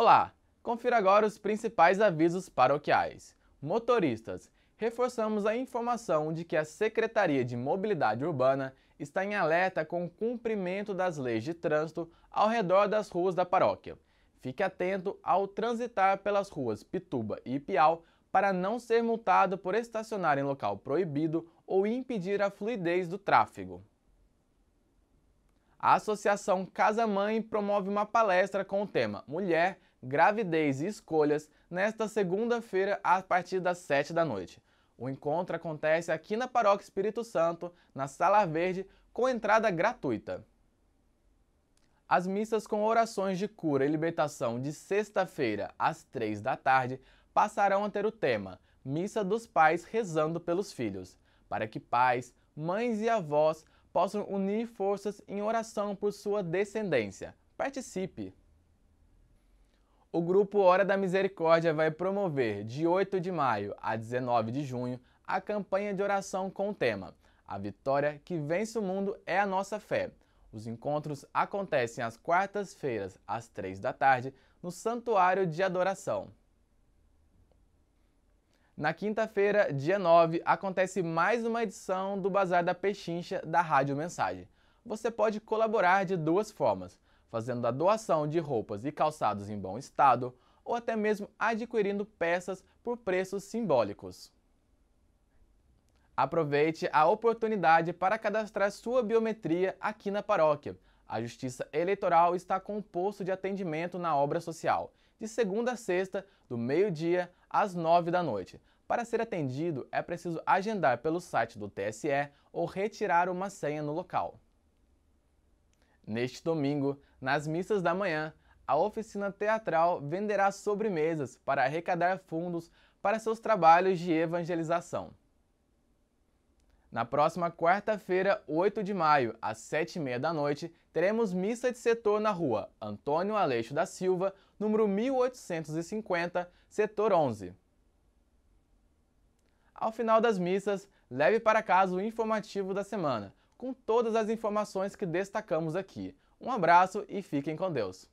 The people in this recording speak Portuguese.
Olá, confira agora os principais avisos paroquiais. Motoristas, reforçamos a informação de que a Secretaria de Mobilidade Urbana está em alerta com o cumprimento das leis de trânsito ao redor das ruas da paróquia. Fique atento ao transitar pelas ruas Pituba e Ipial para não ser multado por estacionar em local proibido ou impedir a fluidez do tráfego. A Associação Casa Mãe promove uma palestra com o tema Mulher, Gravidez e Escolhas, nesta segunda-feira, a partir das 7 da noite. O encontro acontece aqui na Paróquia Espírito Santo, na Sala Verde, com entrada gratuita. As missas com orações de cura e libertação de sexta-feira às 3 da tarde passarão a ter o tema Missa dos Pais Rezando pelos Filhos, para que pais, mães e avós possam unir forças em oração por sua descendência. Participe! o grupo Hora da Misericórdia vai promover, de 8 de maio a 19 de junho, a campanha de oração com o tema A Vitória que Vence o Mundo é a Nossa Fé. Os encontros acontecem às quartas-feiras, às 3 da tarde, no Santuário de Adoração. Na quinta-feira, dia 9, acontece mais uma edição do Bazar da Pechincha da Rádio Mensagem. Você pode colaborar de duas formas fazendo a doação de roupas e calçados em bom estado ou até mesmo adquirindo peças por preços simbólicos. Aproveite a oportunidade para cadastrar sua biometria aqui na paróquia. A Justiça Eleitoral está com um posto de atendimento na obra social, de segunda a sexta, do meio-dia às nove da noite. Para ser atendido, é preciso agendar pelo site do TSE ou retirar uma senha no local. Neste domingo, nas missas da manhã, a oficina teatral venderá sobremesas para arrecadar fundos para seus trabalhos de evangelização. Na próxima quarta-feira, 8 de maio, às 7h30 da noite, teremos missa de setor na rua Antônio Aleixo da Silva, número 1850, setor 11. Ao final das missas, leve para casa o informativo da semana, com todas as informações que destacamos aqui. Um abraço e fiquem com Deus!